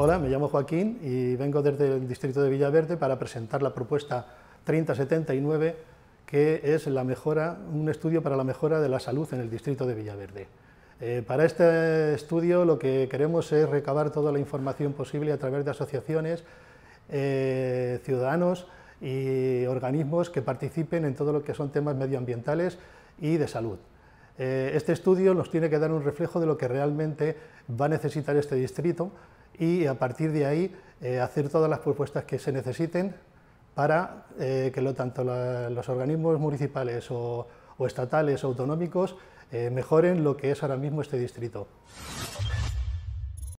Hola, me llamo Joaquín y vengo desde el distrito de Villaverde para presentar la propuesta 3079, que es la mejora, un estudio para la mejora de la salud en el distrito de Villaverde. Eh, para este estudio lo que queremos es recabar toda la información posible a través de asociaciones, eh, ciudadanos y organismos que participen en todo lo que son temas medioambientales y de salud. Eh, este estudio nos tiene que dar un reflejo de lo que realmente va a necesitar este distrito y a partir de ahí eh, hacer todas las propuestas que se necesiten para eh, que lo, tanto los organismos municipales o, estatales o autonómicos eh, mejoren lo que es ahora mismo este distrito.